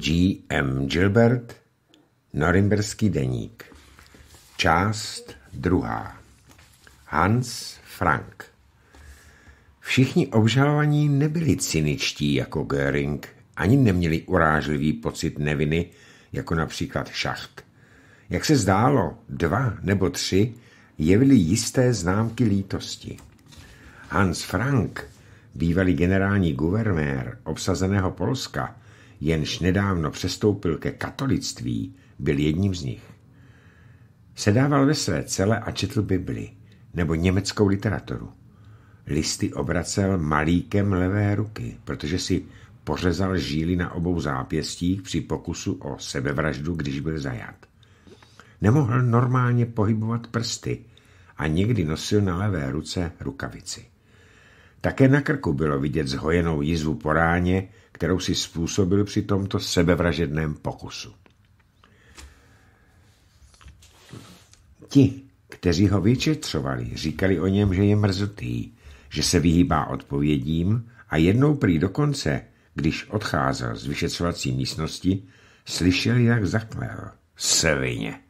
G. M. Gilbert, Norimberský deník. Část druhá. Hans Frank. Všichni obžalovaní nebyli cyničtí jako Göring, ani neměli urážlivý pocit neviny, jako například Schacht. Jak se zdálo, dva nebo tři jevili jisté známky lítosti. Hans Frank, bývalý generální guvernér obsazeného Polska, jenž nedávno přestoupil ke katolictví, byl jedním z nich. Sedával ve své cele a četl Bibli nebo německou literaturu. Listy obracel malíkem levé ruky, protože si pořezal žíly na obou zápěstích při pokusu o sebevraždu, když byl zajat. Nemohl normálně pohybovat prsty a někdy nosil na levé ruce rukavici. Také na krku bylo vidět zhojenou jizvu poráně, kterou si způsobil při tomto sebevražedném pokusu. Ti, kteří ho vyčetřovali, říkali o něm, že je mrzutý, že se vyhýbá odpovědím a jednou prý dokonce, když odcházel z vyšetřovací místnosti, slyšel, jak zaklel. Svině!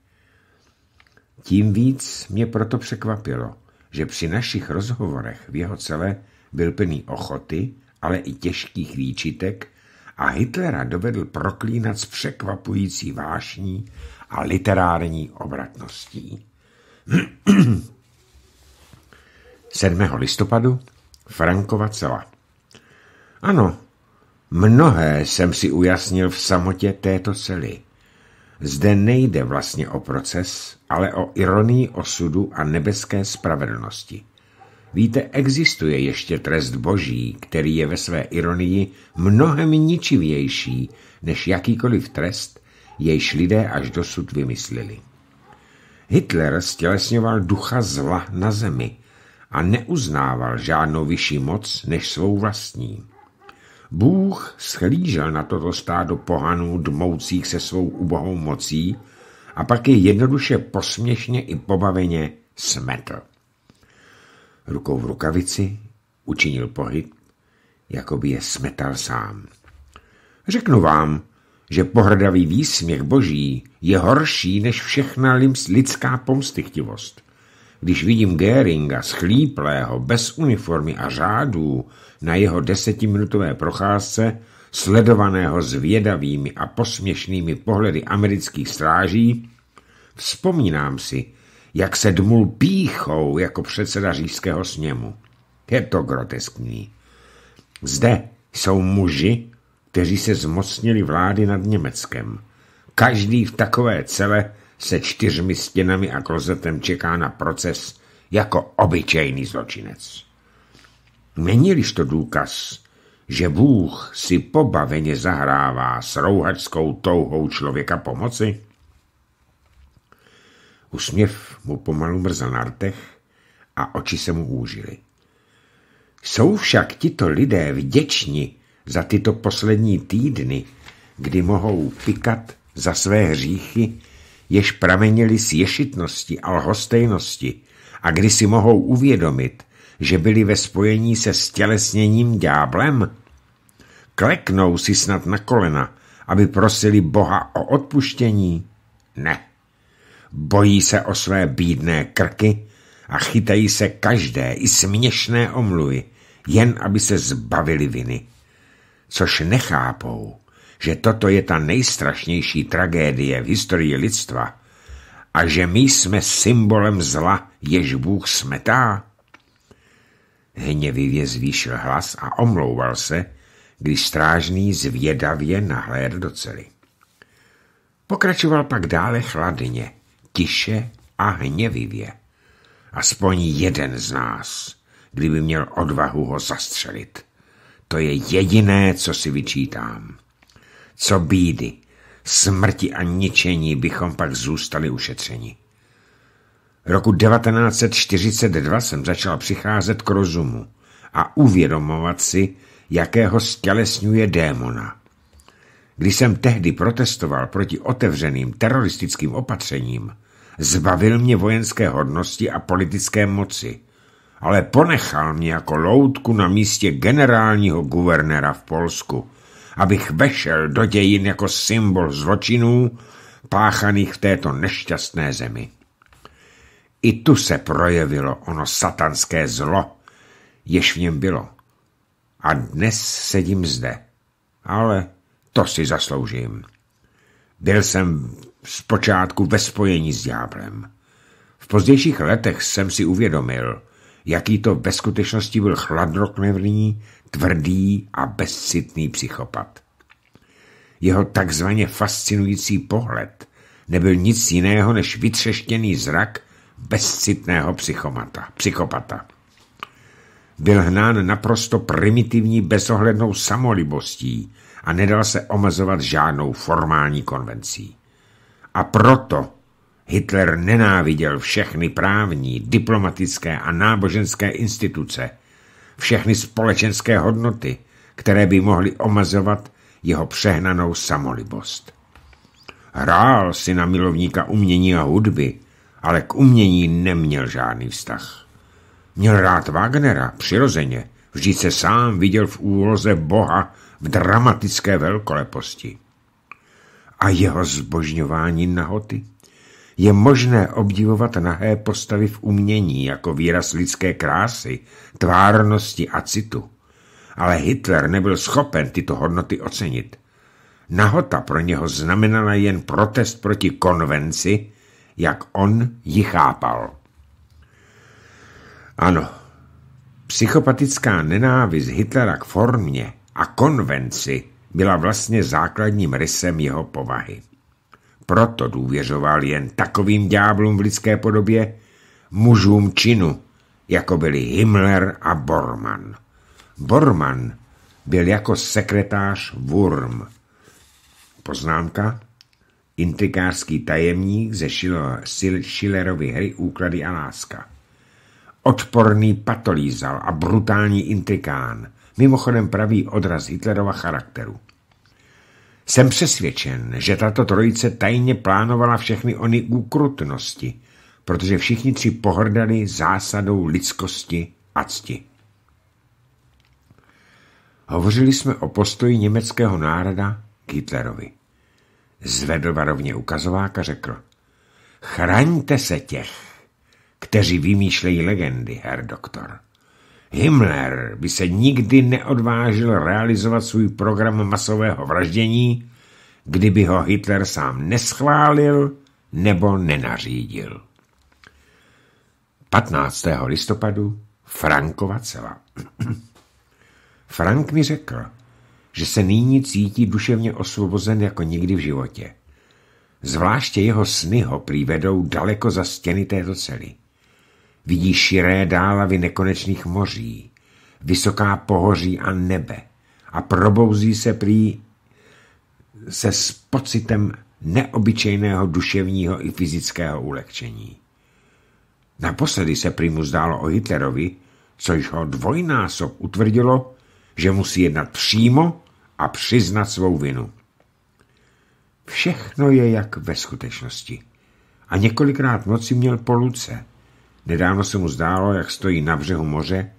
Tím víc mě proto překvapilo, že při našich rozhovorech v jeho celé byl plný ochoty ale i těžkých výčitek a Hitlera dovedl proklínat s překvapující vášní a literární obratností. 7. listopadu Frankova cela. Ano, mnohé jsem si ujasnil v samotě této cely. Zde nejde vlastně o proces, ale o ironii osudu a nebeské spravedlnosti. Víte, existuje ještě trest boží, který je ve své ironii mnohem ničivější než jakýkoliv trest, jejž lidé až dosud vymysleli. Hitler stělesňoval ducha zla na zemi a neuznával žádnou vyšší moc než svou vlastní. Bůh schlížel na toto stádo pohanů dmoucích se svou ubohou mocí a pak je jednoduše posměšně i pobaveně smetl. Rukou v rukavici učinil pohyb, jako by je smetal sám. Řeknu vám, že pohrdavý výsměch boží je horší než všechna lidská pomstychtivost. Když vidím Geringa schlíplého, bez uniformy a řádů na jeho desetiminutové procházce, sledovaného zvědavými a posměšnými pohledy amerických stráží, vzpomínám si, jak se dmul píchou jako předseda říšského sněmu. Je to groteskní. Zde jsou muži, kteří se zmocnili vlády nad Německem. Každý v takové cele se čtyřmi stěnami a klozetem čeká na proces jako obyčejný zločinec. Není-liž to důkaz, že Bůh si pobaveně zahrává s rouhačskou touhou člověka pomoci? Usměv mu pomalu mrzl na rtech a oči se mu úžily. Jsou však tito lidé vděční za tyto poslední týdny, kdy mohou pikat za své hříchy, jež pramenili s ješitnosti a lhostejnosti a kdy si mohou uvědomit, že byli ve spojení se stělesněním dňáblem? Kleknou si snad na kolena, aby prosili Boha o odpuštění? Ne bojí se o své bídné krky a chytají se každé i směšné omluvy, jen aby se zbavili viny. Což nechápou, že toto je ta nejstrašnější tragédie v historii lidstva a že my jsme symbolem zla, jež Bůh smetá. Hněvivě zvýšil hlas a omlouval se, když strážný zvědavě nahlédl do cely. Pokračoval pak dále chladně – tiše a hněvivě. Aspoň jeden z nás, kdyby měl odvahu ho zastřelit. To je jediné, co si vyčítám. Co bídy, smrti a ničení bychom pak zůstali ušetřeni. Roku 1942 jsem začal přicházet k rozumu a uvědomovat si, jakého stělesňuje démona. Když jsem tehdy protestoval proti otevřeným teroristickým opatřením, zbavil mě vojenské hodnosti a politické moci, ale ponechal mě jako loutku na místě generálního guvernéra v Polsku, abych vešel do dějin jako symbol zločinů páchaných v této nešťastné zemi. I tu se projevilo ono satanské zlo, jež v něm bylo. A dnes sedím zde, ale to si zasloužím. Byl jsem zpočátku ve spojení s dňáblem. V pozdějších letech jsem si uvědomil, jaký to ve skutečnosti byl chladnokrevný, tvrdý a bezcitný psychopat. Jeho takzvaně fascinující pohled nebyl nic jiného než vytřeštěný zrak bezcitného psychomata, psychopata. Byl hnán naprosto primitivní bezohlednou samolibostí a nedal se omezovat žádnou formální konvencí. A proto Hitler nenáviděl všechny právní, diplomatické a náboženské instituce, všechny společenské hodnoty, které by mohly omazovat jeho přehnanou samolibost. Hrál si na milovníka umění a hudby, ale k umění neměl žádný vztah. Měl rád Wagnera, přirozeně, vždyť se sám viděl v úloze Boha v dramatické velkoleposti a jeho zbožňování nahoty? Je možné obdivovat nahé postavy v umění jako výraz lidské krásy, tvárnosti a citu. Ale Hitler nebyl schopen tyto hodnoty ocenit. Nahota pro něho znamenala jen protest proti konvenci, jak on ji chápal. Ano, psychopatická nenávist Hitlera k formě a konvenci byla vlastně základním rysem jeho povahy. Proto důvěřoval jen takovým dňáblům v lidské podobě, mužům činu, jako byli Himmler a Bormann. Bormann byl jako sekretář Wurm. Poznámka? Intrikářský tajemník ze Schillerovy hry Úklady a láska. Odporný patolízal a brutální intrikán, mimochodem pravý odraz Hitlerova charakteru. Jsem přesvědčen, že tato trojice tajně plánovala všechny ony úkrutnosti, protože všichni tři pohrdali zásadou lidskosti a cti. Hovořili jsme o postoji německého národa k Hitlerovi. Zvedl varovně ukazovák a řekl Chraňte se těch, kteří vymýšlejí legendy, herr doktor. Himmler by se nikdy neodvážil realizovat svůj program masového vraždění, kdyby ho Hitler sám neschválil nebo nenařídil. 15. listopadu Frankova cela. Frank mi řekl, že se nyní cítí duševně osvobozen jako nikdy v životě. Zvláště jeho sny ho přivedou daleko za stěny této cely. Vidí širé dálavy nekonečných moří, vysoká pohoří a nebe a probouzí se prý se s pocitem neobyčejného duševního i fyzického ulehčení. Naposledy se prý mu zdálo o Hitlerovi, což ho dvojnásob utvrdilo, že musí jednat přímo a přiznat svou vinu. Všechno je jak ve skutečnosti. A několikrát v noci měl po luce – Nedávno se mu zdálo, jak stojí na břehu moře,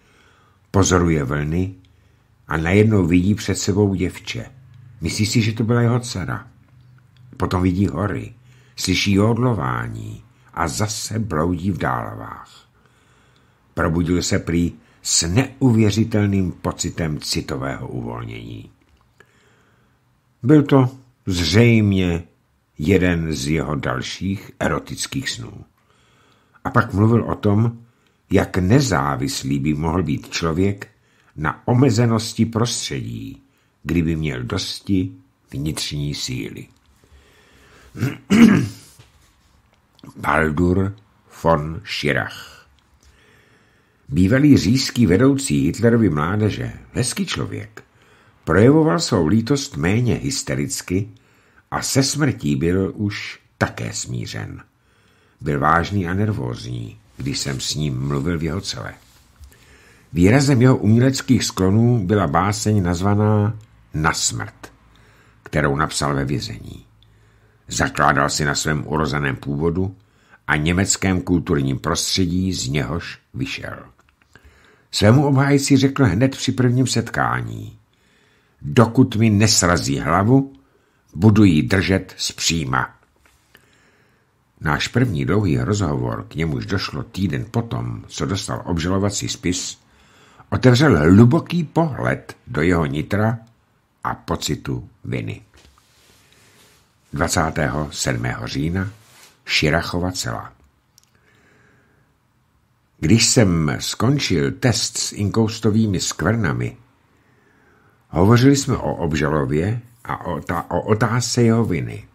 pozoruje vlny a najednou vidí před sebou děvče. Myslí si, že to byla jeho dcera. Potom vidí hory, slyší odlování a zase bloudí v dálavách. Probudil se prý s neuvěřitelným pocitem citového uvolnění. Byl to zřejmě jeden z jeho dalších erotických snů. A pak mluvil o tom, jak nezávislý by mohl být člověk na omezenosti prostředí, kdyby měl dosti vnitřní síly. Baldur von Schirach Bývalý říjský vedoucí Hitlerovi mládeže, hezký člověk, projevoval svou lítost méně hystericky a se smrtí byl už také smířen. Byl vážný a nervózní, když jsem s ním mluvil v jeho celé. Výrazem jeho uměleckých sklonů byla báseň nazvaná Na smrt, kterou napsal ve vězení. Zakládal si na svém urozeném původu a německém kulturním prostředí, z něhož vyšel. Svému obhájci řekl hned při prvním setkání. Dokud mi nesrazí hlavu, budu ji držet zpříma. Náš první dlouhý rozhovor, k němuž došlo týden potom, co dostal obžalovací spis, otevřel hluboký pohled do jeho nitra a pocitu viny. 27. října Širachova celá. Když jsem skončil test s inkoustovými skvrnami, hovořili jsme o obžalově a o, ta, o otázce jeho viny.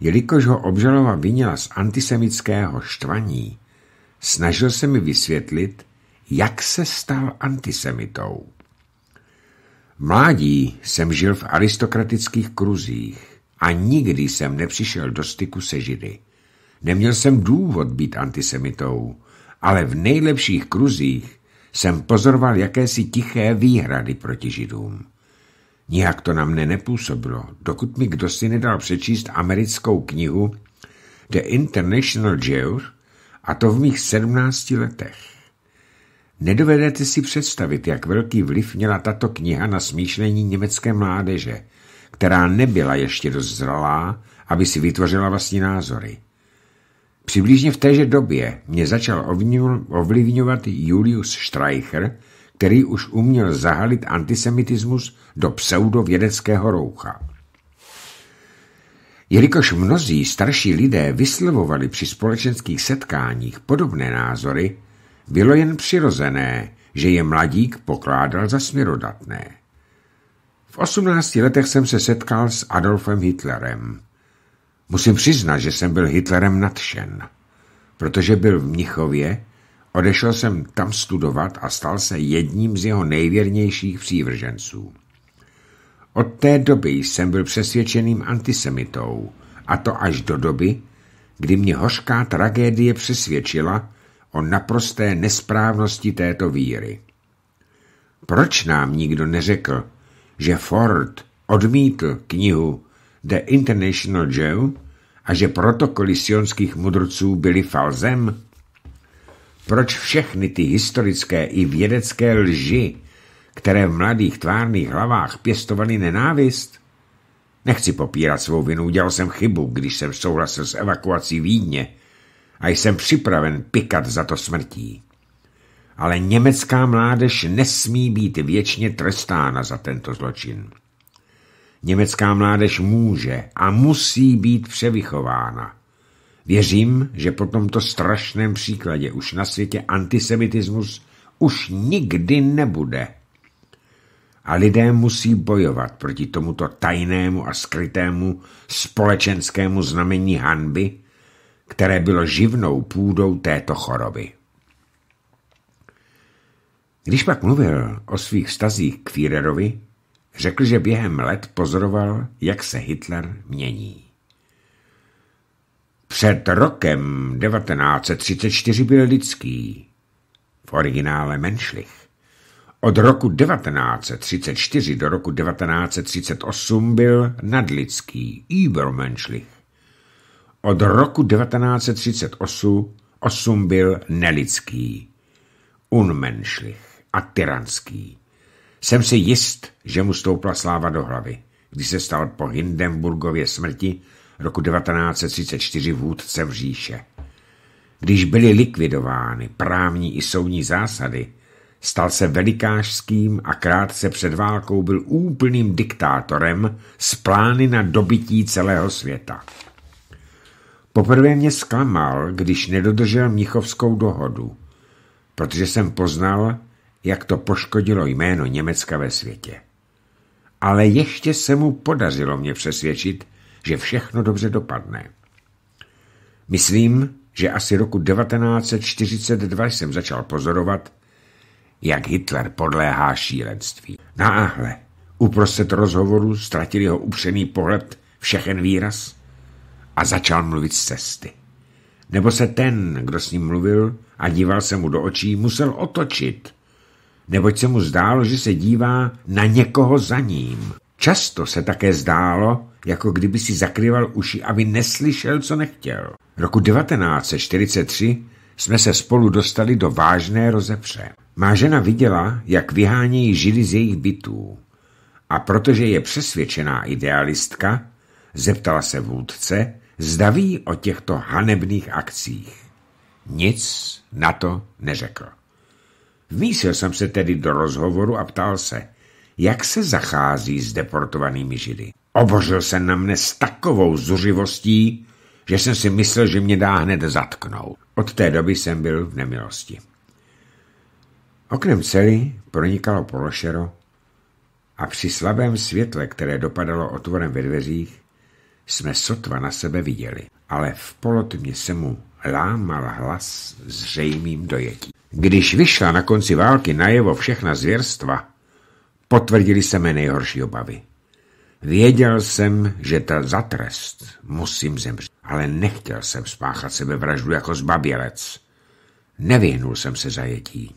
Jelikož ho obžalova vinila z antisemického štvaní, snažil se mi vysvětlit, jak se stal antisemitou. mládí jsem žil v aristokratických kruzích a nikdy jsem nepřišel do styku se židy. Neměl jsem důvod být antisemitou, ale v nejlepších kruzích jsem pozoroval jakési tiché výhrady proti židům. Nijak to na mne nepůsobilo, dokud mi kdo si nedal přečíst americkou knihu The International Jew a to v mých sedmnácti letech. Nedovedete si představit, jak velký vliv měla tato kniha na smýšlení německé mládeže, která nebyla ještě zralá, aby si vytvořila vlastní názory. Přibližně v téže době mě začal ovlivňovat Julius Streicher, který už uměl zahalit antisemitismus do pseudovědeckého roucha. Jelikož mnozí starší lidé vyslovovali při společenských setkáních podobné názory, bylo jen přirozené, že je mladík pokládal za směrodatné. V 18 letech jsem se setkal s Adolfem Hitlerem. Musím přiznat, že jsem byl Hitlerem nadšen, protože byl v Mnichově Odešel jsem tam studovat a stal se jedním z jeho nejvěrnějších přívrženců. Od té doby jsem byl přesvědčeným antisemitou, a to až do doby, kdy mě hořká tragédie přesvědčila o naprosté nesprávnosti této víry. Proč nám nikdo neřekl, že Ford odmítl knihu The International Jew a že protokoly sionských mudrců byly falzem? Proč všechny ty historické i vědecké lži, které v mladých tvárných hlavách pěstovaly nenávist? Nechci popírat svou vinu, udělal jsem chybu, když jsem souhlasil s evakuací Vídně a jsem připraven pikat za to smrtí. Ale německá mládež nesmí být věčně trestána za tento zločin. Německá mládež může a musí být převychována Věřím, že po tomto strašném příkladě už na světě antisemitismus už nikdy nebude. A lidé musí bojovat proti tomuto tajnému a skrytému společenskému znamení hanby, které bylo živnou půdou této choroby. Když pak mluvil o svých stazích k Führerovi, řekl, že během let pozoroval, jak se Hitler mění. Před rokem 1934 byl lidský, v originále Menšlich. Od roku 1934 do roku 1938 byl nadlidský, Übermenschlich. Od roku 1938 byl nelidský, unmenšlich a tyranský. Jsem si jist, že mu stoupla sláva do hlavy, když se stal po Hindenburgově smrti roku 1934 vůdce v říše. Když byly likvidovány právní i soudní zásady, stal se velikářským a krátce před válkou byl úplným diktátorem s plány na dobití celého světa. Poprvé mě zklamal, když nedodržel Mnichovskou dohodu, protože jsem poznal, jak to poškodilo jméno Německa ve světě. Ale ještě se mu podařilo mě přesvědčit, že všechno dobře dopadne. Myslím, že asi roku 1942 jsem začal pozorovat, jak Hitler podléhá šílenství. Náhle, uprostřed rozhovoru, ztratil jeho upřený pohled, všechen výraz a začal mluvit z cesty. Nebo se ten, kdo s ním mluvil a díval se mu do očí, musel otočit, neboť se mu zdálo, že se dívá na někoho za ním. Často se také zdálo, jako kdyby si zakryval uši, aby neslyšel, co nechtěl. Roku 1943 jsme se spolu dostali do vážné rozepře. Má žena viděla, jak vyhánějí židy z jejich bytů. A protože je přesvědčená idealistka, zeptala se vůdce, zda ví o těchto hanebných akcích. Nic na to neřekl. Vmísil jsem se tedy do rozhovoru a ptal se, jak se zachází s deportovanými židy. Obořil se na mne s takovou zuřivostí, že jsem si myslel, že mě dá hned zatknout. Od té doby jsem byl v nemilosti. Oknem celý pronikalo pološero a při slabém světle, které dopadalo otvorem ve dveřích, jsme sotva na sebe viděli, ale v polotmě se mu lámal hlas zřejmým dojetí. Když vyšla na konci války najevo všechna zvěrstva, potvrdili se mé nejhorší obavy. Věděl jsem, že ta zatrest musím zemřít, ale nechtěl jsem spáchat sebevraždu jako zbabělec. Nevyhnul jsem se zajetí.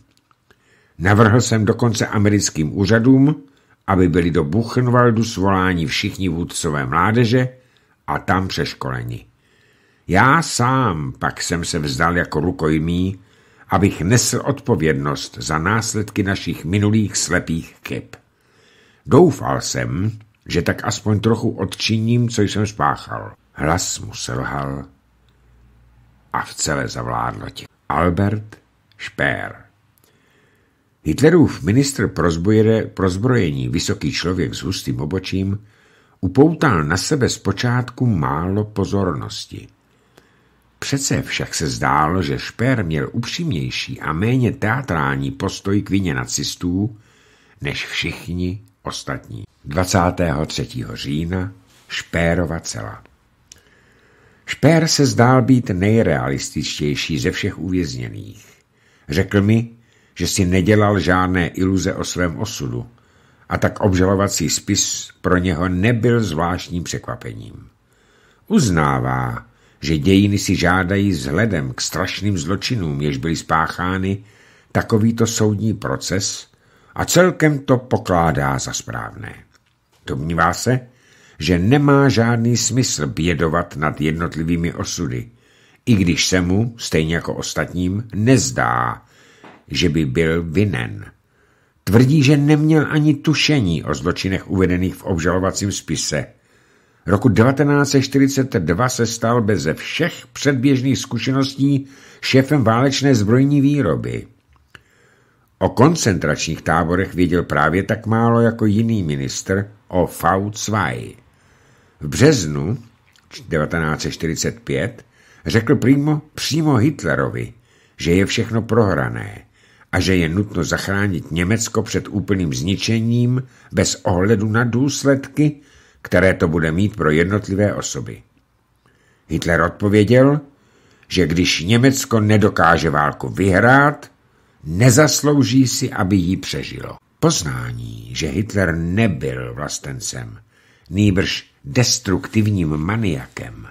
Navrhl jsem dokonce americkým úřadům, aby byli do Buchenwaldu svoláni všichni vůdcové mládeže a tam přeškoleni. Já sám pak jsem se vzdal jako rukojmí, abych nesl odpovědnost za následky našich minulých slepých chyb. Doufal jsem, že tak aspoň trochu odčiním, co jsem spáchal. Hlas mu selhal a v celé zavládl tě. Albert Špér Hitlerův ministr pro zbrojení, vysoký člověk s hustým obočím, upoutal na sebe zpočátku málo pozornosti. Přece však se zdálo, že Šper měl upřímnější a méně teatrální postoj k vině nacistů, než všichni ostatní. 23. října Špérova cela. Špér se zdál být nejrealističtější ze všech uvězněných. Řekl mi, že si nedělal žádné iluze o svém osudu a tak obžalovací spis pro něho nebyl zvláštním překvapením. Uznává, že dějiny si žádají vzhledem k strašným zločinům, jež byly spáchány, takovýto soudní proces a celkem to pokládá za správné. Domnívá se, že nemá žádný smysl bědovat nad jednotlivými osudy, i když se mu, stejně jako ostatním, nezdá, že by byl vinen. Tvrdí, že neměl ani tušení o zločinech uvedených v obžalovacím spise. Roku 1942 se stal beze všech předběžných zkušeností šéfem válečné zbrojní výroby. O koncentračních táborech věděl právě tak málo jako jiný ministr o V2. V březnu 1945 řekl přímo, přímo Hitlerovi, že je všechno prohrané a že je nutno zachránit Německo před úplným zničením bez ohledu na důsledky, které to bude mít pro jednotlivé osoby. Hitler odpověděl, že když Německo nedokáže válku vyhrát, nezaslouží si, aby ji přežilo. Poznání, že Hitler nebyl vlastencem, nýbrž destruktivním maniakem,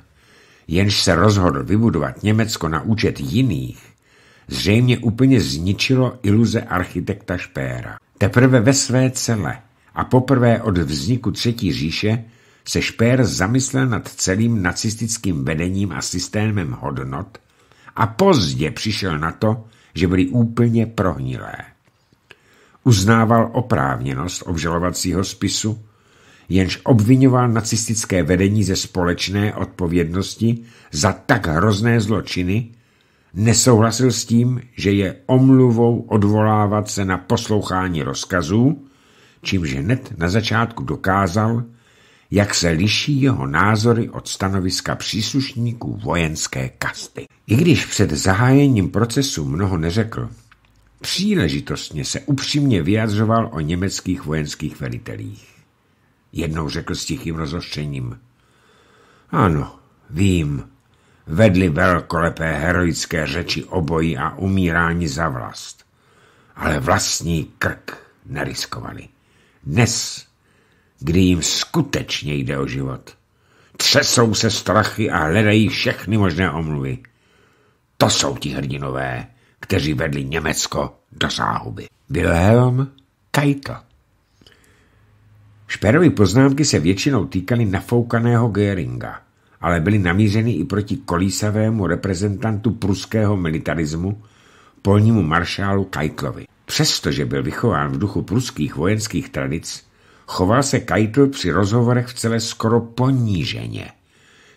jenž se rozhodl vybudovat Německo na účet jiných, zřejmě úplně zničilo iluze architekta Špéra. Teprve ve své cele a poprvé od vzniku Třetí říše se Špér zamyslel nad celým nacistickým vedením a systémem hodnot a pozdě přišel na to, že byly úplně prohnilé. Uznával oprávněnost obžalovacího spisu, jenž obvinoval nacistické vedení ze společné odpovědnosti za tak hrozné zločiny, nesouhlasil s tím, že je omluvou odvolávat se na poslouchání rozkazů, čímž hned na začátku dokázal, jak se liší jeho názory od stanoviska příslušníků vojenské kasty. I když před zahájením procesu mnoho neřekl, příležitostně se upřímně vyjadřoval o německých vojenských velitelích. Jednou řekl s tichým rozhořčením. Ano, vím, vedli velkolepé heroické řeči obojí a umírání za vlast. Ale vlastní krk neriskovali. Dnes kdy jim skutečně jde o život. Třesou se strachy a hledají všechny možné omluvy. To jsou ti hrdinové, kteří vedli Německo do záhuby. Wilhelm Keitel Šperovy poznámky se většinou týkaly nafoukaného Geringa, ale byly namířeny i proti kolísavému reprezentantu pruského militarismu, polnímu maršálu Keitlovi. Přestože byl vychován v duchu pruských vojenských tradic, choval se Keitel při rozhovorech v celé skoro poníženě.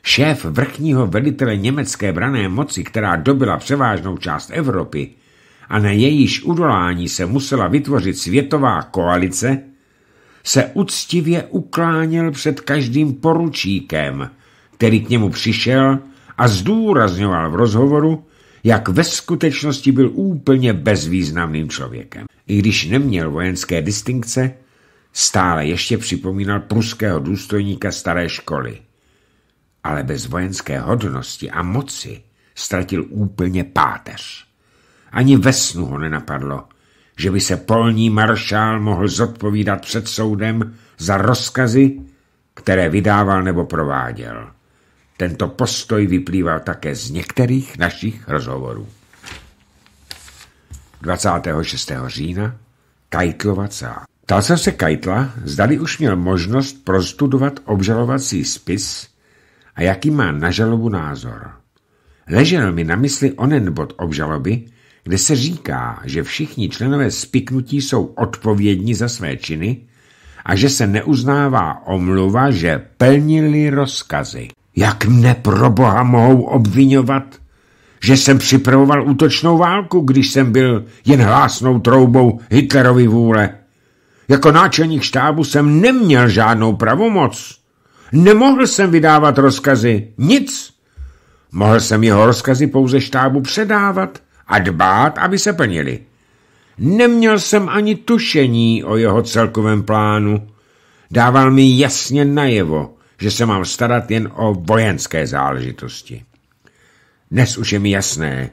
Šéf vrchního velitele německé brané moci, která dobila převážnou část Evropy a na jejíž udolání se musela vytvořit světová koalice, se uctivě ukláněl před každým poručíkem, který k němu přišel a zdůrazňoval v rozhovoru, jak ve skutečnosti byl úplně bezvýznamným člověkem. I když neměl vojenské distinkce, Stále ještě připomínal pruského důstojníka staré školy. Ale bez vojenské hodnosti a moci ztratil úplně páteř. Ani ve snu ho nenapadlo, že by se polní maršál mohl zodpovídat před soudem za rozkazy, které vydával nebo prováděl. Tento postoj vyplýval také z některých našich rozhovorů. 26. října Kajtlova cá. Ptal jsem se Kajtla, zdali už měl možnost prostudovat obžalovací spis a jaký má na žalobu názor. Ležel mi na mysli onen bod obžaloby, kde se říká, že všichni členové spiknutí jsou odpovědní za své činy a že se neuznává omluva, že plnili rozkazy. Jak mne pro boha mohou obvinovat, že jsem připravoval útočnou válku, když jsem byl jen hlásnou troubou Hitlerovy vůle? Jako náčelník štábu jsem neměl žádnou pravomoc. Nemohl jsem vydávat rozkazy, nic. Mohl jsem jeho rozkazy pouze štábu předávat a dbát, aby se plnili. Neměl jsem ani tušení o jeho celkovém plánu. Dával mi jasně najevo, že se mám starat jen o vojenské záležitosti. Dnes už je mi jasné,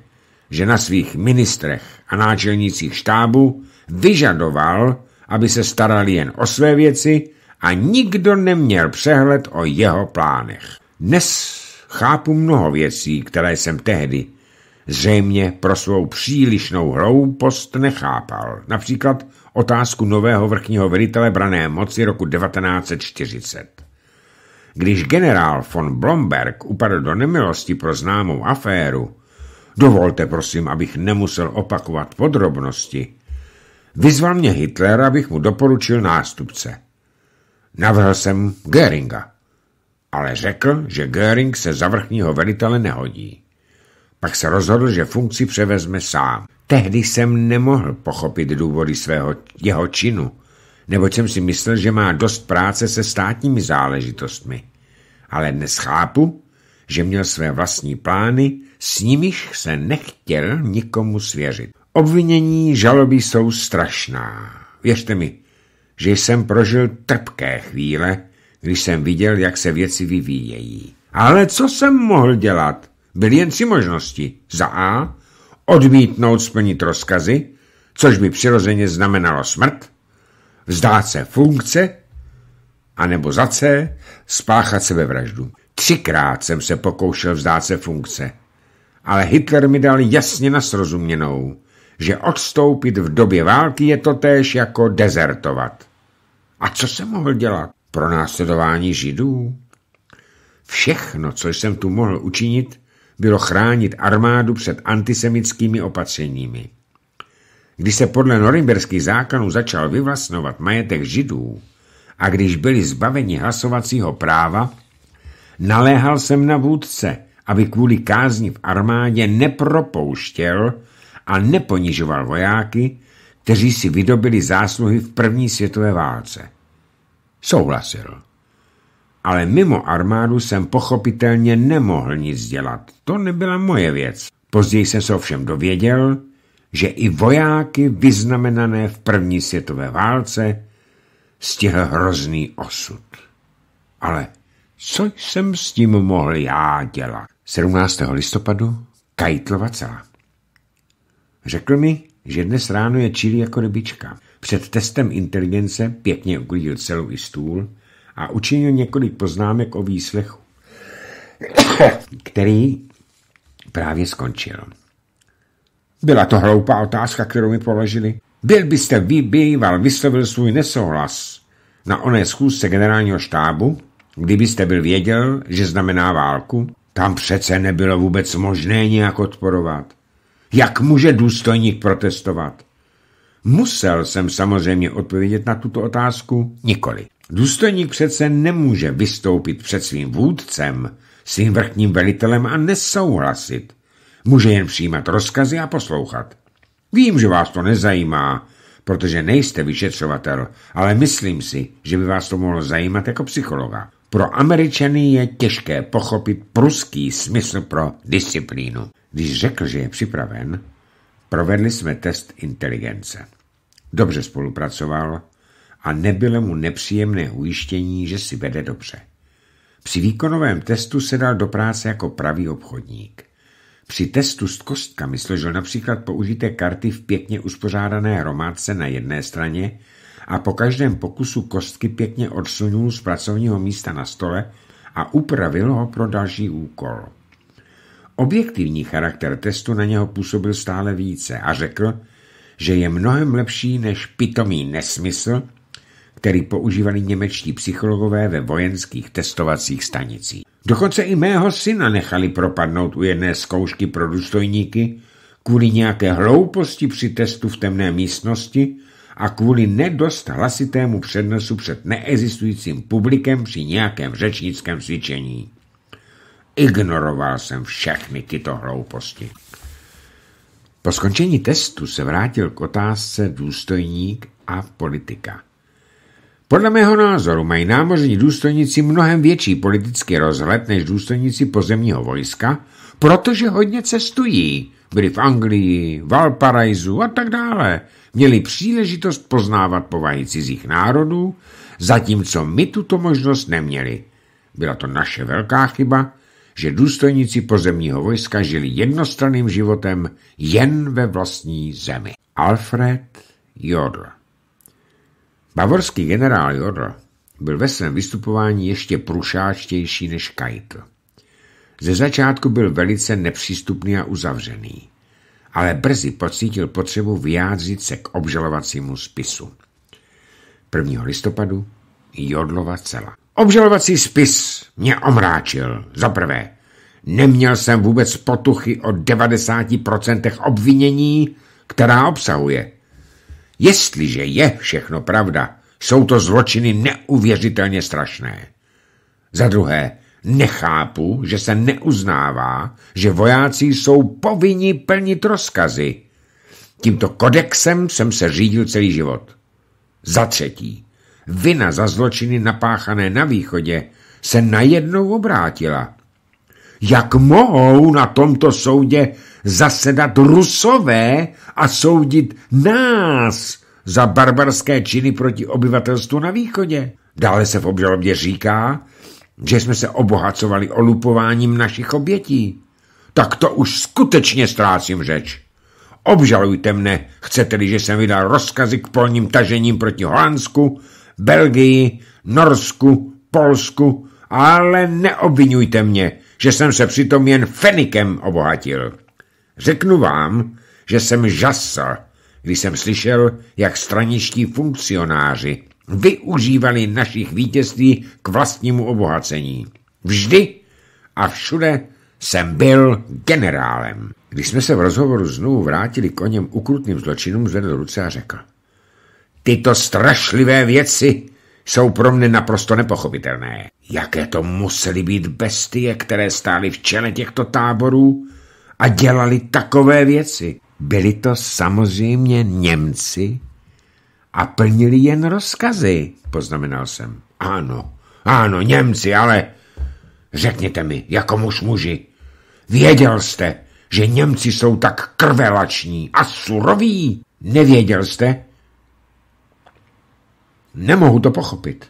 že na svých ministrech a náčelnících štábu vyžadoval, aby se staral jen o své věci a nikdo neměl přehled o jeho plánech. Dnes chápu mnoho věcí, které jsem tehdy zřejmě pro svou přílišnou hloupost nechápal. Například otázku nového vrchního velitele brané moci roku 1940. Když generál von Blomberg upadl do nemilosti pro známou aféru, dovolte prosím, abych nemusel opakovat podrobnosti, Vyzval mě Hitler, abych mu doporučil nástupce. Navrhl jsem Göringa, ale řekl, že Göring se za vrchního velitele nehodí. Pak se rozhodl, že funkci převezme sám. Tehdy jsem nemohl pochopit důvody svého jeho činu, neboť jsem si myslel, že má dost práce se státními záležitostmi. Ale dnes chápu, že měl své vlastní plány, s nimiž se nechtěl nikomu svěřit. Obvinění žaloby jsou strašná. Věřte mi, že jsem prožil trpké chvíle, když jsem viděl, jak se věci vyvíjejí. Ale co jsem mohl dělat? Byly jen tři možnosti. Za A. Odmítnout splnit rozkazy, což by přirozeně znamenalo smrt, vzdát se funkce, anebo za C. spáchat sebevraždu. Třikrát jsem se pokoušel vzdát se funkce, ale Hitler mi dal jasně nasrozuměnou že odstoupit v době války je totéž jako dezertovat. A co jsem mohl dělat? Pro následování židů? Všechno, co jsem tu mohl učinit, bylo chránit armádu před antisemickými opatřeními. Když se podle norimberských zákonů začal vyvlastnovat majetek židů a když byli zbaveni hlasovacího práva, naléhal jsem na vůdce, aby kvůli kázni v armádě nepropouštěl a neponižoval vojáky, kteří si vydobili zásluhy v první světové válce. Souhlasil. Ale mimo armádu jsem pochopitelně nemohl nic dělat. To nebyla moje věc. Později jsem se ovšem dověděl, že i vojáky vyznamenané v první světové válce stihl hrozný osud. Ale co jsem s tím mohl já dělat? 17. listopadu Kajtlova celá. Řekl mi, že dnes ráno je čili jako rybička. Před testem inteligence pěkně uklidil celou i stůl a učinil několik poznámek o výslechu, který právě skončil. Byla to hloupá otázka, kterou mi položili. Byl byste vybýval, vyslovil svůj nesouhlas na oné schůzce generálního štábu, kdybyste byl věděl, že znamená válku? Tam přece nebylo vůbec možné nějak odporovat. Jak může důstojník protestovat? Musel jsem samozřejmě odpovědět na tuto otázku nikoli. Důstojník přece nemůže vystoupit před svým vůdcem, svým vrchním velitelem a nesouhlasit. Může jen přijímat rozkazy a poslouchat. Vím, že vás to nezajímá, protože nejste vyšetřovatel, ale myslím si, že by vás to mohlo zajímat jako psychologa. Pro Američany je těžké pochopit pruský smysl pro disciplínu. Když řekl, že je připraven, provedli jsme test inteligence. Dobře spolupracoval a nebylo mu nepříjemné ujištění, že si vede dobře. Při výkonovém testu se dal do práce jako pravý obchodník. Při testu s kostkami složil například použité karty v pěkně uspořádané romáce na jedné straně a po každém pokusu kostky pěkně odsunul z pracovního místa na stole a upravil ho pro další úkol. Objektivní charakter testu na něho působil stále více a řekl, že je mnohem lepší než pitomý nesmysl, který používali němečtí psychologové ve vojenských testovacích stanicích. Dokonce i mého syna nechali propadnout u jedné zkoušky pro důstojníky kvůli nějaké hlouposti při testu v temné místnosti a kvůli nedost hlasitému přednesu před neexistujícím publikem při nějakém řečnickém cvičení. Ignoroval jsem všechny tyto hlouposti. Po skončení testu se vrátil k otázce důstojník a politika. Podle mého názoru mají námořní důstojníci mnohem větší politický rozhled než důstojníci pozemního vojska, protože hodně cestují. Byli v Anglii, Valparaisu a tak dále. Měli příležitost poznávat povahy cizích národů, zatímco my tuto možnost neměli. Byla to naše velká chyba že důstojníci pozemního vojska žili jednostranným životem jen ve vlastní zemi. Alfred Jodl Bavorský generál Jodl byl ve svém vystupování ještě prušáčtější než Keitel. Ze začátku byl velice nepřístupný a uzavřený, ale brzy pocítil potřebu vyjádřit se k obžalovacímu spisu. 1. listopadu Jodlova cela. Obžalovací spis mě omráčil. Za prvé, neměl jsem vůbec potuchy o 90% obvinění, která obsahuje. Jestliže je všechno pravda, jsou to zločiny neuvěřitelně strašné. Za druhé, nechápu, že se neuznává, že vojáci jsou povinni plnit rozkazy. Tímto kodexem jsem se řídil celý život. Za třetí, vina za zločiny napáchané na východě se najednou obrátila. Jak mohou na tomto soudě zasedat rusové a soudit nás za barbarské činy proti obyvatelstvu na východě? Dále se v obžalobě říká, že jsme se obohacovali olupováním našich obětí. Tak to už skutečně ztrácím řeč. Obžalujte mne, chcete-li, že jsem vydal rozkazy k polním tažením proti Holandsku Belgii, Norsku, Polsku, ale neobvinujte mě, že jsem se přitom jen fenikem obohatil. Řeknu vám, že jsem žasl, když jsem slyšel, jak straniští funkcionáři využívali našich vítězství k vlastnímu obohacení. Vždy a všude jsem byl generálem. Když jsme se v rozhovoru znovu vrátili k o ukrutným zločinům, zvedl ruce a řekl – Tyto strašlivé věci jsou pro mne naprosto nepochopitelné. Jaké to musely být bestie, které stály v čele těchto táborů a dělali takové věci. Byli to samozřejmě Němci a plnili jen rozkazy, poznamenal jsem. Ano, ano, Němci, ale řekněte mi, jako muž muži, věděl jste, že Němci jsou tak krvelační a suroví? Nevěděl jste? Nemohu to pochopit.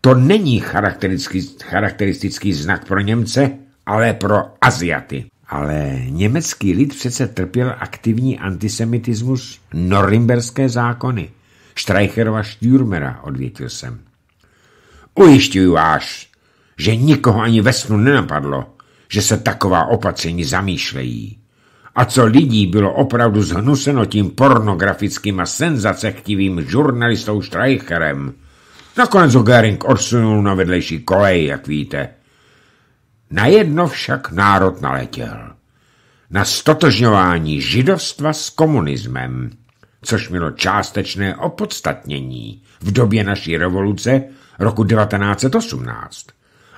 To není charakteristický, charakteristický znak pro Němce, ale pro Aziaty. Ale německý lid přece trpěl aktivní antisemitismus, norimberské zákony. Streicherova Stürmera, odvětil jsem. Ujišťuju váš, že nikoho ani ve snu nenapadlo, že se taková opatření zamýšlejí a co lidí bylo opravdu zhnuseno tím pornografickým a senzacechtivým žurnalistou Streicherem. Nakonec ho Göring odsunul na vedlejší kolej, jak víte. Najedno však národ naletěl. Na stotožňování židovstva s komunismem, což mělo částečné opodstatnění v době naší revoluce roku 1918.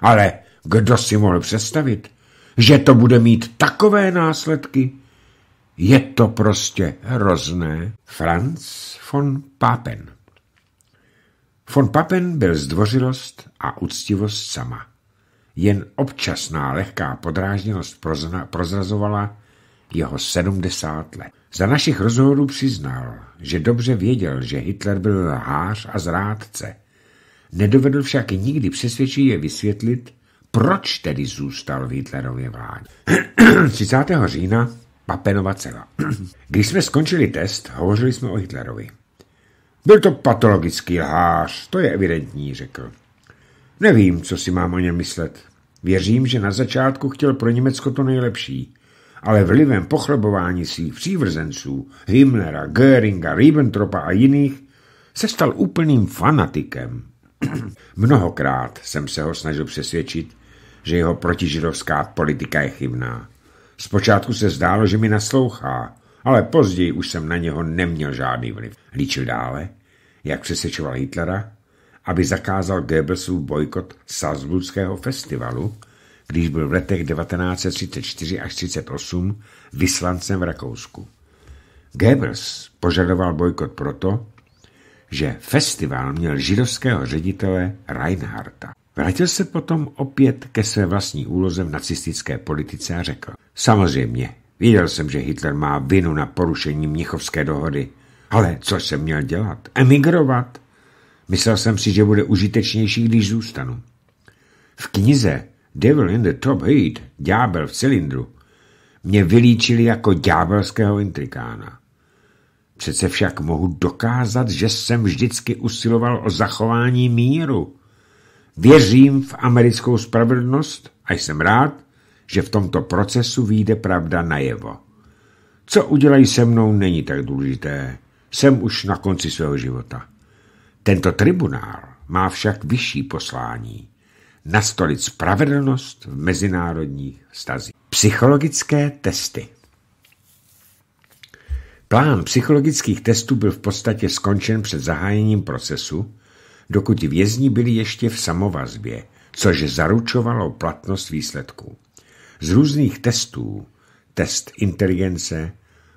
Ale kdo si mohl představit, že to bude mít takové následky, je to prostě hrozné. Franz von Papen Von Papen byl zdvořilost a úctivost sama. Jen občasná lehká podrážděnost prozrazovala jeho 70 let. Za našich rozhodů přiznal, že dobře věděl, že Hitler byl lhář a zrádce. Nedovedl však nikdy přesvědčivě vysvětlit, proč tedy zůstal v Hitlerově vládě. 30. října Papenova cela. Když jsme skončili test, hovořili jsme o Hitlerovi. Byl to patologický lhář, to je evidentní, řekl. Nevím, co si mám o něm myslet. Věřím, že na začátku chtěl pro Německo to nejlepší, ale vlivem pochlebování svých přívrzenců, Himmlera, Göringa, Ribbentropa a jiných, se stal úplným fanatikem. Mnohokrát jsem se ho snažil přesvědčit, že jeho protižidovská politika je chybná. Zpočátku se zdálo, že mi naslouchá, ale později už jsem na něho neměl žádný vliv. Líčil dále, jak přesečoval Hitlera, aby zakázal Goebbelsův bojkot Salzburského festivalu, když byl v letech 1934 až 1938 vyslancem v Rakousku. Goebbels požadoval bojkot proto, že festival měl židovského ředitele Reinharta. Vrátil se potom opět ke své vlastní úloze v nacistické politice a řekl. Samozřejmě, viděl jsem, že Hitler má vinu na porušení Mnichovské dohody, ale co jsem měl dělat? Emigrovat? Myslel jsem si, že bude užitečnější, když zůstanu. V knize Devil in the Top Heat, Ďábel v cylindru, mě vylíčili jako ďábelského intrikána. Přece však mohu dokázat, že jsem vždycky usiloval o zachování míru. Věřím v americkou spravedlnost a jsem rád, že v tomto procesu vyjde pravda najevo. Co udělají se mnou, není tak důležité. Jsem už na konci svého života. Tento tribunál má však vyšší poslání nastolit spravedlnost v mezinárodních stazích. Psychologické testy Plán psychologických testů byl v podstatě skončen před zahájením procesu, dokud vězni byli ještě v samovazbě, což zaručovalo platnost výsledků. Z různých testů, test inteligence,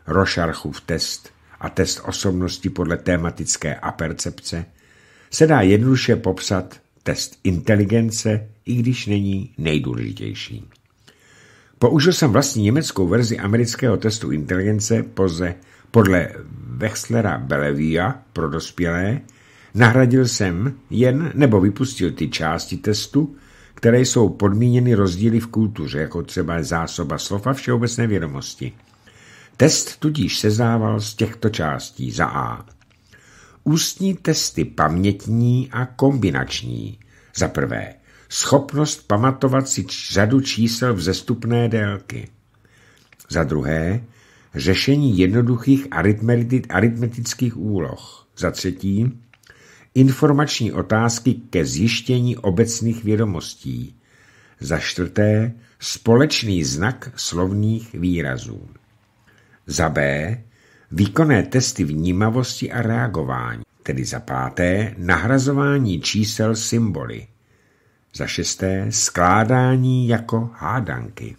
Rošarchův test a test osobnosti podle tématické apercepce, se dá jednoduše popsat test inteligence, i když není nejdůležitější. Použil jsem vlastní německou verzi amerického testu inteligence poze podle Wechslera Bellevia pro dospělé Nahradil jsem jen nebo vypustil ty části testu, které jsou podmíněny rozdíly v kultuře, jako třeba zásoba slova všeobecné vědomosti. Test tudíž seznával z těchto částí za A. Ústní testy pamětní a kombinační. Za prvé, schopnost pamatovat si řadu čísel v zestupné délky. Za druhé, řešení jednoduchých aritmetických úloh. Za třetí, informační otázky ke zjištění obecných vědomostí. Za čtvrté, společný znak slovních výrazů. Za B, výkonné testy vnímavosti a reagování, tedy za páté, nahrazování čísel symboly. Za šesté, skládání jako hádanky.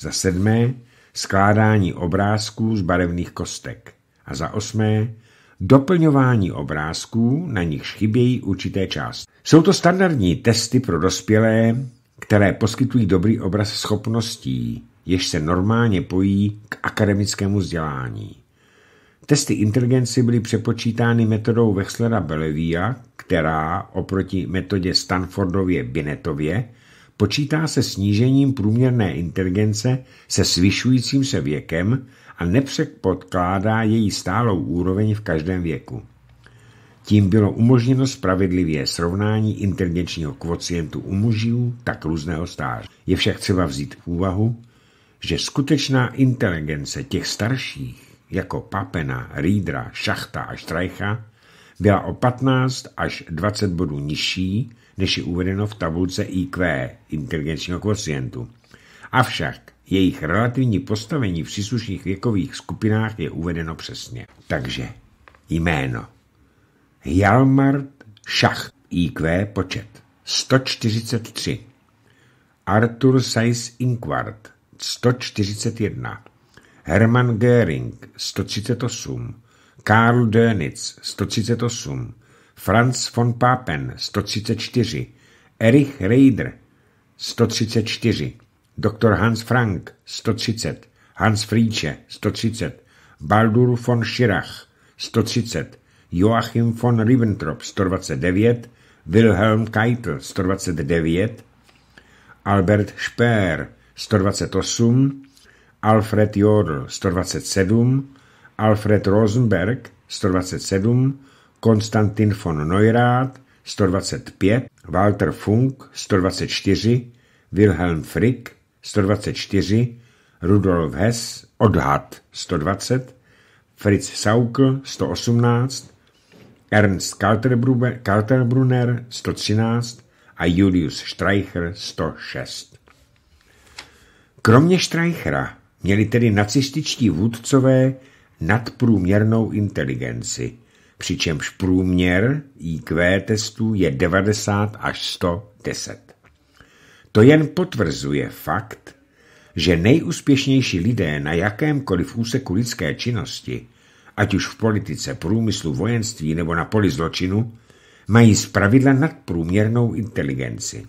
Za sedmé, skládání obrázků z barevných kostek. A za osmé, doplňování obrázků, na nichž chybějí určité část. Jsou to standardní testy pro dospělé, které poskytují dobrý obraz schopností, jež se normálně pojí k akademickému vzdělání. Testy inteligenci byly přepočítány metodou wechslera Belevia, která oproti metodě Stanfordově Binetově počítá se snížením průměrné inteligence se svyšujícím se věkem a nepřekpodkládá její stálou úroveň v každém věku. Tím bylo umožněno spravedlivě srovnání inteligenčního kvocientu u mužů tak různého stáře. Je však třeba vzít v úvahu, že skutečná inteligence těch starších, jako Papena, Rídra, Šachta a Štrajcha, byla o 15 až 20 bodů nižší, než je uvedeno v tabulce IQ inteligenčního kvocientu. Avšak jejich relativní postavení v příslušných věkových skupinách je uvedeno přesně. Takže jméno. Hjalmar šach, IQ počet. 143. Arthur Seis Inquart. 141. Hermann Göring 138, Karl Dönitz 138, Franz von Papen 134, Erich Reider 134, doktor Hans Frank 130, Hans Frieche 130, Baldur von Schirach 130, Joachim von Ribbentrop 129, Wilhelm Keitel 129, Albert Speer 128, Alfred Jodl 127, Alfred Rosenberg 127, Konstantin von Neurath 125, Walter Funk 124, Wilhelm Frick 124, Rudolf Hess, Odhad 120, Fritz Saukl 118, Ernst Kalterbrunner 113 a Julius Streicher 106. Kromě Streichera měli tedy nacističtí vůdcové nadprůměrnou inteligenci, přičemž průměr IQ testů je 90 až 110. To jen potvrzuje fakt, že nejúspěšnější lidé na jakémkoliv úseku lidské činnosti, ať už v politice, průmyslu, vojenství nebo na poli zločinu, mají zpravidla nadprůměrnou inteligenci.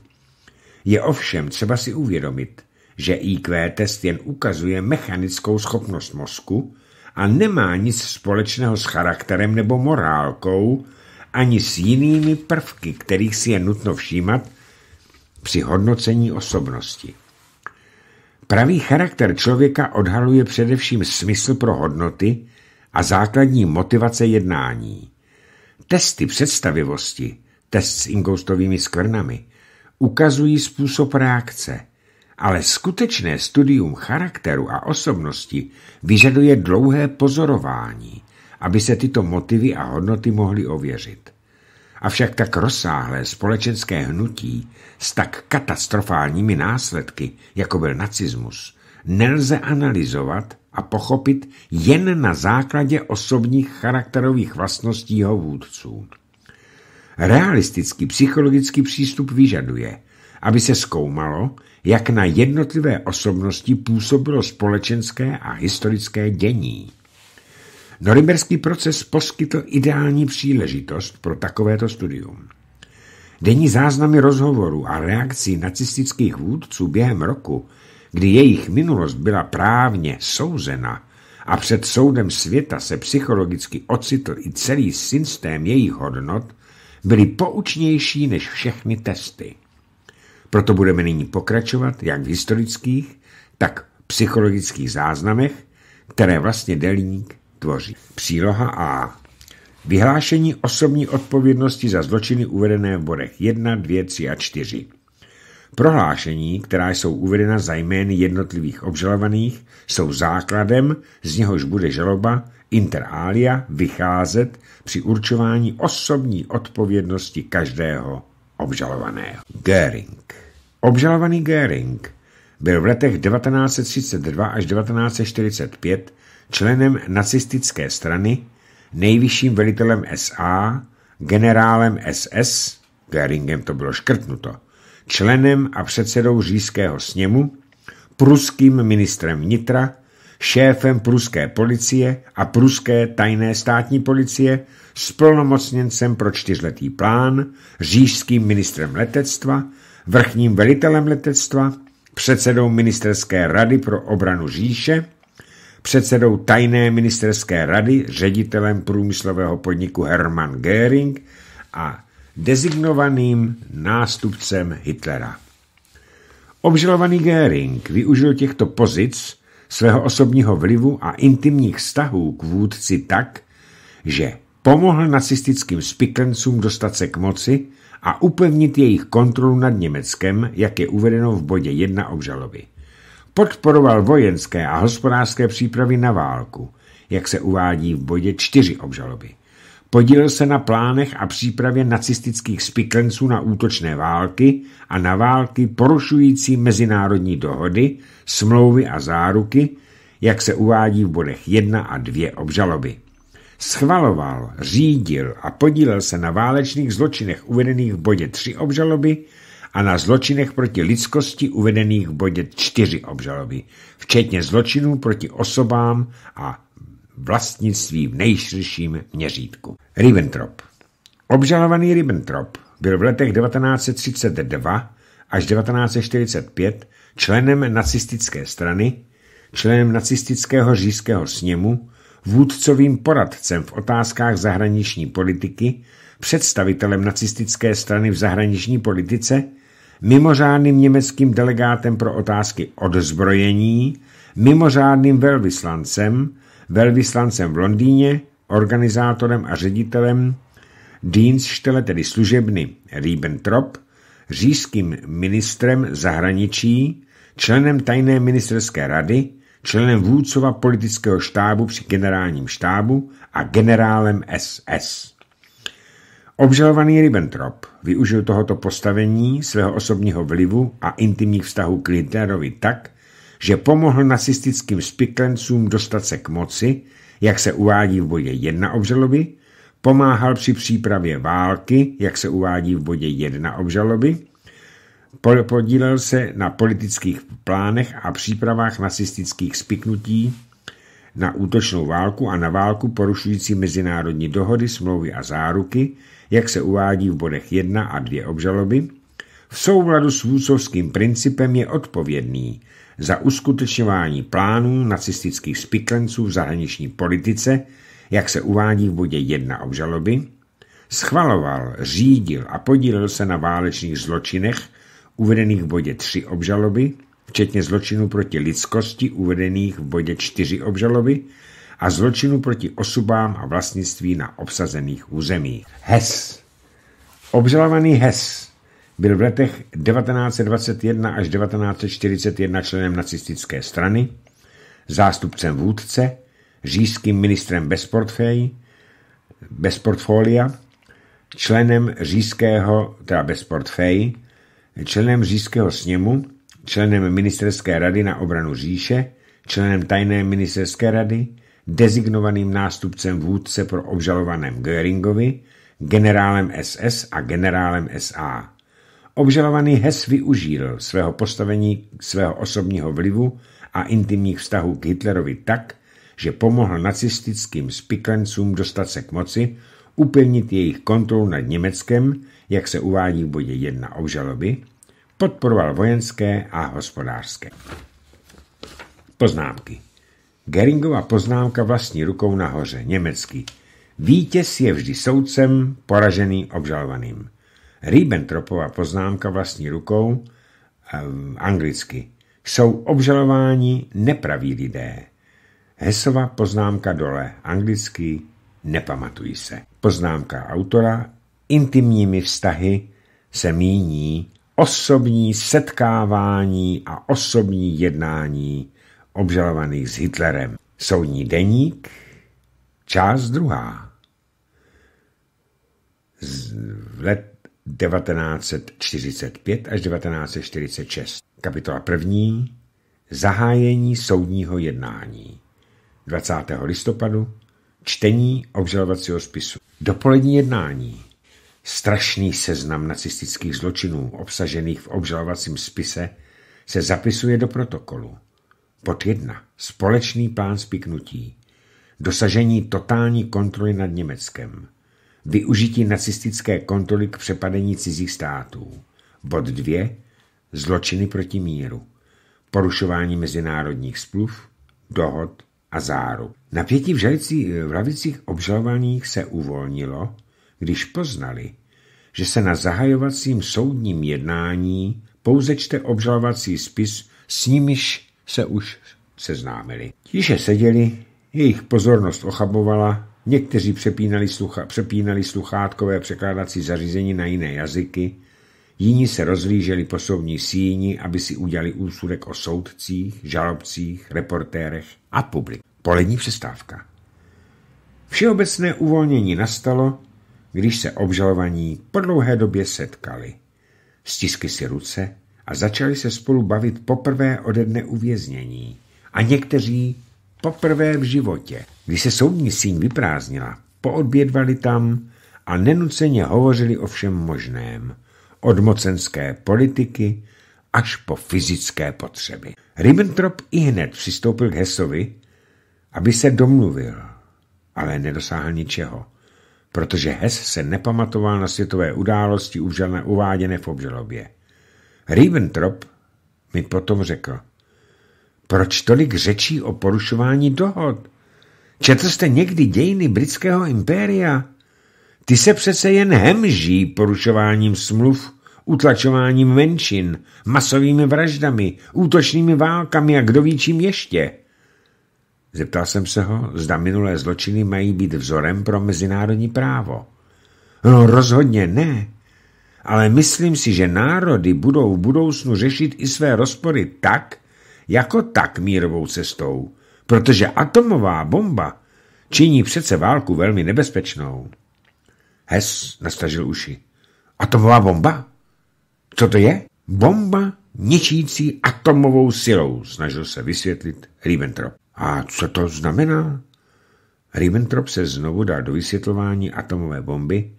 Je ovšem třeba si uvědomit, že IQ test jen ukazuje mechanickou schopnost mozku a nemá nic společného s charakterem nebo morálkou ani s jinými prvky, kterých si je nutno všímat při hodnocení osobnosti. Pravý charakter člověka odhaluje především smysl pro hodnoty a základní motivace jednání. Testy představivosti, test s ingoustovými skvrnami, ukazují způsob reakce, ale skutečné studium charakteru a osobnosti vyžaduje dlouhé pozorování, aby se tyto motivy a hodnoty mohly ověřit. Avšak tak rozsáhlé společenské hnutí s tak katastrofálními následky, jako byl nacismus, nelze analyzovat a pochopit jen na základě osobních charakterových vlastností jeho vůdců. Realistický psychologický přístup vyžaduje, aby se zkoumalo, jak na jednotlivé osobnosti působilo společenské a historické dění. Norimberský proces poskytl ideální příležitost pro takovéto studium. Denní záznamy rozhovorů a reakcí nacistických vůdců během roku, kdy jejich minulost byla právně souzena a před soudem světa se psychologicky ocitl i celý systém jejich hodnot, byly poučnější než všechny testy. Proto budeme nyní pokračovat jak v historických, tak psychologických záznamech, které vlastně delník tvoří. Příloha A. Vyhlášení osobní odpovědnosti za zločiny uvedené v bodech 1, 2, 3 a 4. Prohlášení, která jsou uvedena za jmény jednotlivých obžalovaných, jsou základem, z něhož bude žaloba inter alia vycházet při určování osobní odpovědnosti každého obžalovaného. Göring Obžalovaný Göring byl v letech 1932 až 1945 členem nacistické strany, nejvyšším velitelem SA, generálem SS, Göringem to bylo škrtnuto, členem a předsedou říšského sněmu, pruským ministrem vnitra, šéfem pruské policie a pruské tajné státní policie, splnomocněncem pro čtyřletý plán, říšským ministrem letectva, vrchním velitelem letectva, předsedou ministerské rady pro obranu říše, předsedou tajné ministerské rady, ředitelem průmyslového podniku Hermann Göring a dezignovaným nástupcem Hitlera. Obžalovaný Göring využil těchto pozic svého osobního vlivu a intimních vztahů k vůdci tak, že pomohl nacistickým spiklencům dostat se k moci a upevnit jejich kontrolu nad Německem, jak je uvedeno v bodě 1 obžaloby. Podporoval vojenské a hospodářské přípravy na válku, jak se uvádí v bodě čtyři obžaloby. Podílel se na plánech a přípravě nacistických spiklenců na útočné války a na války porušující mezinárodní dohody, smlouvy a záruky, jak se uvádí v bodech 1 a 2 obžaloby. Schvaloval, řídil a podílel se na válečných zločinech uvedených v bodě 3 obžaloby a na zločinech proti lidskosti uvedených v bodě čtyři obžaloby, včetně zločinů proti osobám a vlastnictví v nejširším měřítku. Ribbentrop Obžalovaný Ribbentrop byl v letech 1932 až 1945 členem nacistické strany, členem nacistického říšského sněmu, vůdcovým poradcem v otázkách zahraniční politiky, představitelem nacistické strany v zahraniční politice, mimořádným německým delegátem pro otázky odzbrojení, mimořádným velvyslancem, velvyslancem v Londýně, organizátorem a ředitelem Dienststelle, tedy služebny Ribbentrop, říšským ministrem zahraničí, členem tajné ministerské rady, členem vůdcova politického štábu při generálním štábu a generálem SS. Obžalovaný Ribbentrop využil tohoto postavení, svého osobního vlivu a intimních vztahů k Hitlerovi tak, že pomohl nacistickým spiklencům dostat se k moci, jak se uvádí v bodě 1 obžaloby, pomáhal při přípravě války, jak se uvádí v bodě 1 obžaloby, podílel se na politických plánech a přípravách nacistických spiknutí na útočnou válku a na válku porušující mezinárodní dohody, smlouvy a záruky, jak se uvádí v bodech 1 a 2 obžaloby, v souladu s vůcovským principem je odpovědný za uskutečňování plánů nacistických spiklenců v zahraniční politice, jak se uvádí v bodě 1 obžaloby, schvaloval, řídil a podílel se na válečných zločinech uvedených v bodě 3 obžaloby, včetně zločinů proti lidskosti uvedených v bodě 4 obžaloby a zločinu proti osobám a vlastnictví na obsazených území. HES Obžalovaný HES byl v letech 1921 až 1941 členem nacistické strany, zástupcem vůdce, říšským ministrem bez, portfej, bez portfolia, členem říšského, teda bez portfej, členem říšského sněmu, členem ministerské rady na obranu říše, členem tajné ministerské rady, dezignovaným nástupcem vůdce pro obžalovaném Göringovi, generálem SS a generálem SA. Obžalovaný Hess využil svého postavení, svého osobního vlivu a intimních vztahů k Hitlerovi tak, že pomohl nacistickým spiklencům dostat se k moci, upevnit jejich kontrolu nad Německem, jak se uvádí v bodě 1 obžaloby, podporoval vojenské a hospodářské. Poznámky Geringova poznámka vlastní rukou nahoře, německy. Vítěz je vždy soudcem, poražený obžalovaným. Ribbentropova poznámka vlastní rukou, eh, anglicky. Jsou obžalováni nepraví lidé. Hesova poznámka dole, anglicky nepamatují se. Poznámka autora intimními vztahy se míní osobní setkávání a osobní jednání obžalovaných s Hitlerem. Soudní deník, část druhá. Z let 1945 až 1946. Kapitola první. Zahájení soudního jednání. 20. listopadu. Čtení obžalovacího spisu. Dopolední jednání. Strašný seznam nacistických zločinů obsažených v obžalovacím spise se zapisuje do protokolu. Pod jedna. Společný plán spiknutí. Dosažení totální kontroly nad Německem. Využití nacistické kontroly k přepadení cizích států. Bod 2. Zločiny proti míru. Porušování mezinárodních spluv, dohod a záru. Napětí v, žalici, v lavicích obžalovaných se uvolnilo, když poznali, že se na zahajovacím soudním jednání pouze čte obžalovací spis, s nimiž se už seznámili. Tiše seděli, jejich pozornost ochabovala, někteří přepínali, slucha, přepínali sluchátkové překládací zařízení na jiné jazyky, jiní se rozlíželi po soudní síni, aby si udělali úsudek o soudcích, žalobcích, reportérech a publik. Polední přestávka. Všeobecné uvolnění nastalo, když se obžalovaní po dlouhé době setkali. Stiskli si ruce, a začali se spolu bavit poprvé ode dne uvěznění. A někteří poprvé v životě. Když se soudní síň vyprázdnila, poodbědvali tam a nenuceně hovořili o všem možném. Od mocenské politiky až po fyzické potřeby. Ribbentrop i hned přistoupil k Hesovi, aby se domluvil, ale nedosáhl ničeho, protože Hes se nepamatoval na světové události uváděné v obžalobě. Ribbentrop mi potom řekl, proč tolik řečí o porušování dohod? Četl jste někdy dějiny britského impéria? Ty se přece jen hemží porušováním smluv, utlačováním menšin, masovými vraždami, útočnými válkami a kdo ví čím ještě. Zeptal jsem se ho, zda minulé zločiny mají být vzorem pro mezinárodní právo. No rozhodně ne, ale myslím si, že národy budou v budoucnu řešit i své rozpory tak, jako tak mírovou cestou, protože atomová bomba činí přece válku velmi nebezpečnou. Hes nastažil uši. Atomová bomba? Co to je? Bomba ničící atomovou silou, snažil se vysvětlit Ribbentrop. A co to znamená? Ribbentrop se znovu dal do vysvětlování atomové bomby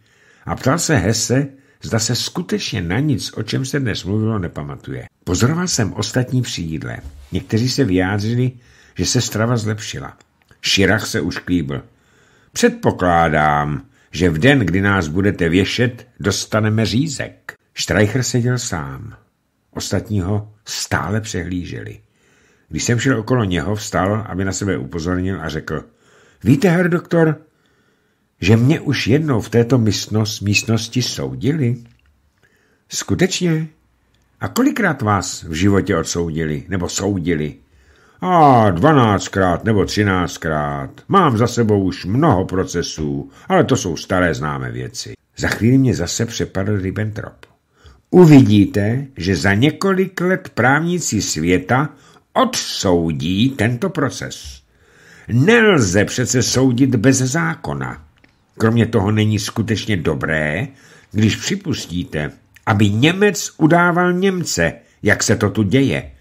a ptal se Hesse, zda se skutečně na nic, o čem se dnes mluvilo, nepamatuje. Pozoroval jsem ostatní při jídle. Někteří se vyjádřili, že se strava zlepšila. Širach se už klíbl. Předpokládám, že v den, kdy nás budete věšet, dostaneme řízek. Štrajcher seděl sám. Ostatní ho stále přehlíželi. Když jsem šel okolo něho, vstal, aby na sebe upozornil a řekl. Víte, her doktor, že mě už jednou v této místnost, místnosti soudili? Skutečně? A kolikrát vás v životě odsoudili nebo soudili? A dvanáctkrát nebo třináctkrát. Mám za sebou už mnoho procesů, ale to jsou staré známé věci. Za chvíli mě zase přepadl Ribbentrop. Uvidíte, že za několik let právníci světa odsoudí tento proces. Nelze přece soudit bez zákona. Kromě toho není skutečně dobré, když připustíte, aby Němec udával Němce, jak se to tu děje.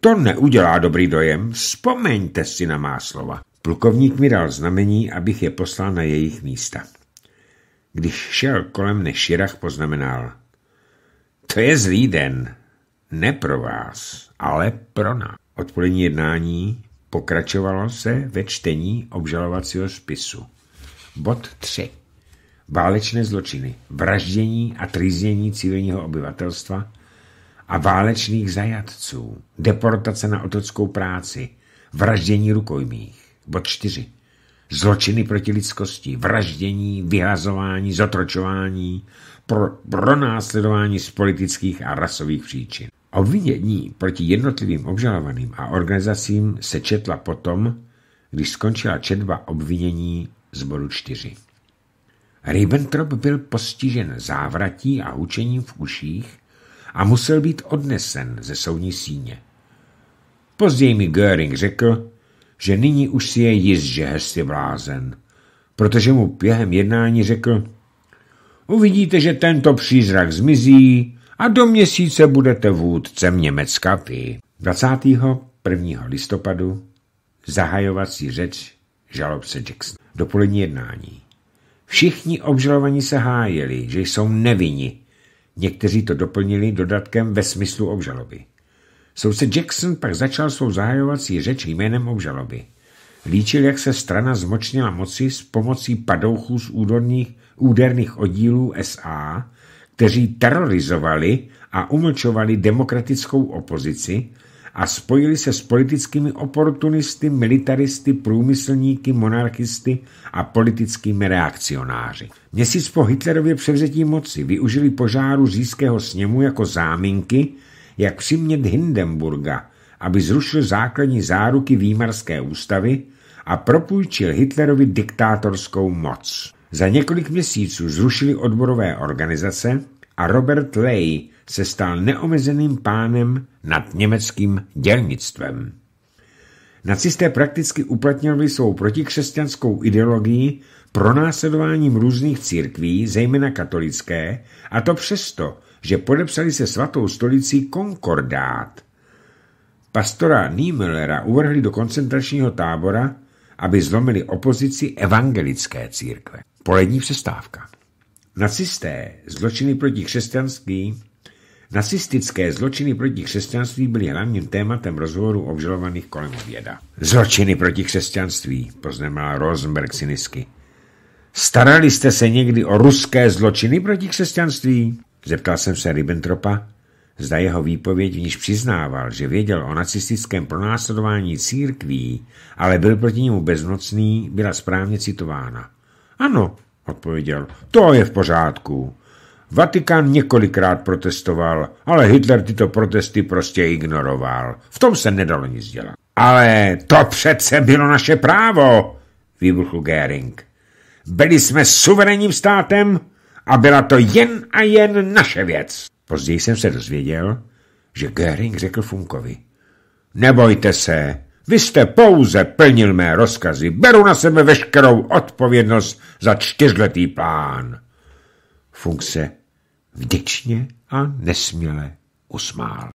To neudělá dobrý dojem, vzpomeňte si na má slova. Plukovník mi dal znamení, abych je poslal na jejich místa. Když šel kolem neširach, poznamenal. To je zlý den. Ne pro vás, ale pro nás. Odpolední jednání pokračovalo se ve čtení obžalovacího spisu. Bod 3. Válečné zločiny, vraždění a trýznění civilního obyvatelstva a válečných zajatců, deportace na otockou práci, vraždění rukojmích. Bod 4. Zločiny proti lidskosti, vraždění, vyhazování, zotročování, pro, pronásledování z politických a rasových příčin. Obvinění proti jednotlivým obžalovaným a organizacím se četla potom, když skončila četba obvinění z bodu 4. Ribbentrop byl postižen závratí a učením v uších a musel být odnesen ze soudní síně. Později mi Göring řekl, že nyní už si je jist, že Hess je blázen, protože mu během jednání řekl, uvidíte, že tento přízrak zmizí a do měsíce budete vůdcem Německa vy. 21. listopadu zahajovací řeč žalobce Jackson. Dopolední jednání. Všichni obžalovaní se hájili, že jsou nevinni. Někteří to doplnili dodatkem ve smyslu obžaloby. Soudce Jackson pak začal svou zahajovací řeč jménem obžaloby. Líčil, jak se strana zmočnila moci s pomocí padouchů z údorných, úderných oddílů SA, kteří terorizovali a umlčovali demokratickou opozici, a spojili se s politickými oportunisty, militaristy, průmyslníky, monarchisty a politickými reakcionáři. Měsíc po Hitlerově převzetí moci využili požáru říjského sněmu jako záminky, jak přimět Hindenburga, aby zrušil základní záruky výmarské ústavy a propůjčil Hitlerovi diktátorskou moc. Za několik měsíců zrušili odborové organizace a Robert Ley se stal neomezeným pánem nad německým dělnictvem. Nacisté prakticky uplatnili svou protikřesťanskou ideologii pronásledováním různých církví, zejména katolické, a to přesto, že podepsali se svatou stolicí konkordát. Pastora Niemöllera uvrhli do koncentračního tábora, aby zlomili opozici evangelické církve. Polední přestávka. Nacisté zločiny proti křesťanským Nacistické zločiny proti křesťanství byly hlavním tématem rozhovoru obžalovaných kolem věda. Zločiny proti křesťanství, poznamenal Rosenberg cynicky. Starali jste se někdy o ruské zločiny proti křesťanství? Zeptal jsem se Ribbentropa. Zda jeho výpověď, v níž přiznával, že věděl o nacistickém pronásledování církví, ale byl proti němu bezmocný, byla správně citována. Ano, odpověděl, to je v pořádku. Vatikán několikrát protestoval, ale Hitler tyto protesty prostě ignoroval. V tom se nedalo nic dělat. Ale to přece bylo naše právo, vybuchl Göring. Byli jsme suverénním státem a byla to jen a jen naše věc. Později jsem se dozvěděl, že Göring řekl Funkovi. Nebojte se, vy jste pouze plnil mé rozkazy, beru na sebe veškerou odpovědnost za čtyřletý plán. Funk se vděčně a nesměle usmál.